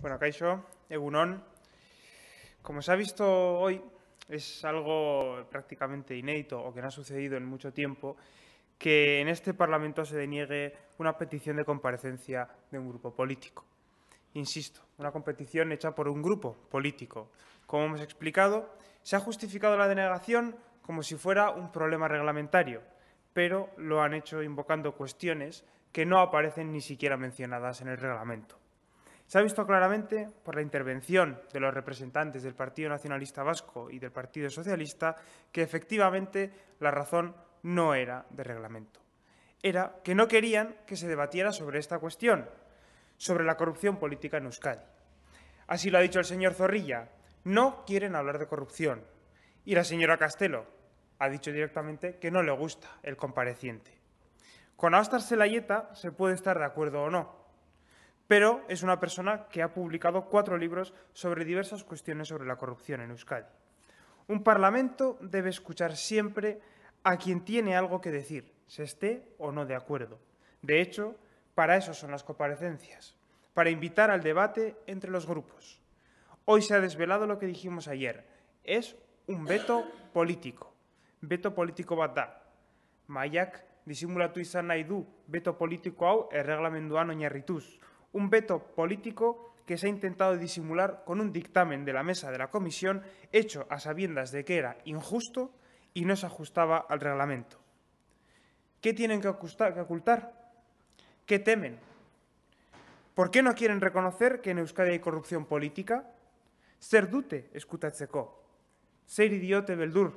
Bueno, Caixo, Egunon, como se ha visto hoy, es algo prácticamente inédito o que no ha sucedido en mucho tiempo que en este Parlamento se deniegue una petición de comparecencia de un grupo político. Insisto, una competición hecha por un grupo político. Como hemos explicado, se ha justificado la denegación como si fuera un problema reglamentario, pero lo han hecho invocando cuestiones que no aparecen ni siquiera mencionadas en el reglamento. Se ha visto claramente por la intervención de los representantes del Partido Nacionalista Vasco y del Partido Socialista que efectivamente la razón no era de reglamento. Era que no querían que se debatiera sobre esta cuestión, sobre la corrupción política en Euskadi. Así lo ha dicho el señor Zorrilla, no quieren hablar de corrupción. Y la señora Castelo ha dicho directamente que no le gusta el compareciente. Con la Selayeta se puede estar de acuerdo o no, pero es una persona que ha publicado cuatro libros sobre diversas cuestiones sobre la corrupción en Euskadi. Un parlamento debe escuchar siempre a quien tiene algo que decir, se esté o no de acuerdo. De hecho, para eso son las comparecencias, para invitar al debate entre los grupos. Hoy se ha desvelado lo que dijimos ayer, es un veto político. Veto político bat da. Maiak disimulatu izan nahi du veto politiko hau erreglamenduan ñarritus un veto político que se ha intentado disimular con un dictamen de la mesa de la comisión hecho a sabiendas de que era injusto y no se ajustaba al reglamento. ¿Qué tienen que ocultar? ¿Qué temen? ¿Por qué no quieren reconocer que en Euskadi hay corrupción política? Ser dute eskutatzeko? Ser idiote beldur?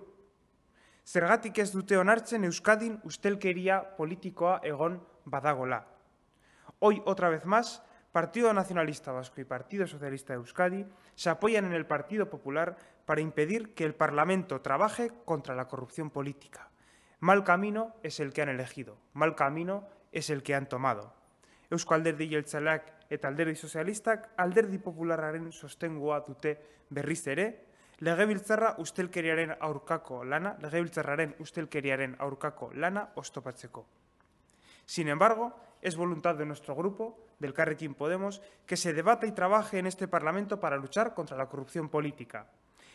Zergatik ez dute onartzen Euskadin político a egon badagola. Hoi, otra vez más, Partido Nacionalista Vasco y Partido Socialista de Euskadi se apoyan en el Partido Popular para impedir que el Parlamento trabaje contra la corrupción política. Mal camino es el que han elegido, mal camino es el que han tomado. Eusko Alderdi Ezztalak eta Alderdi Sozialistak Alderdi populararen sostengoa dute berriz ere. Legebiltzarra ustelkeriaren aurkako lana, Legebiltzarraren ustelkeriaren aurkako lana ostopatzeko. Sin embargo, es voluntad de nuestro grupo, del Carrequín Podemos, que se debata y trabaje en este Parlamento para luchar contra la corrupción política.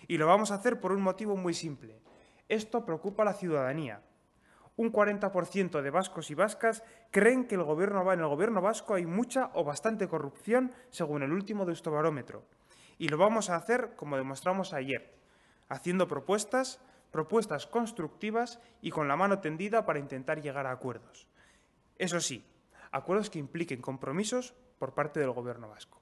Y lo vamos a hacer por un motivo muy simple. Esto preocupa a la ciudadanía. Un 40% de vascos y vascas creen que el gobierno, en el gobierno vasco hay mucha o bastante corrupción, según el último de este barómetro. Y lo vamos a hacer como demostramos ayer, haciendo propuestas, propuestas constructivas y con la mano tendida para intentar llegar a acuerdos. Eso sí, acuerdos que impliquen compromisos por parte del Gobierno vasco.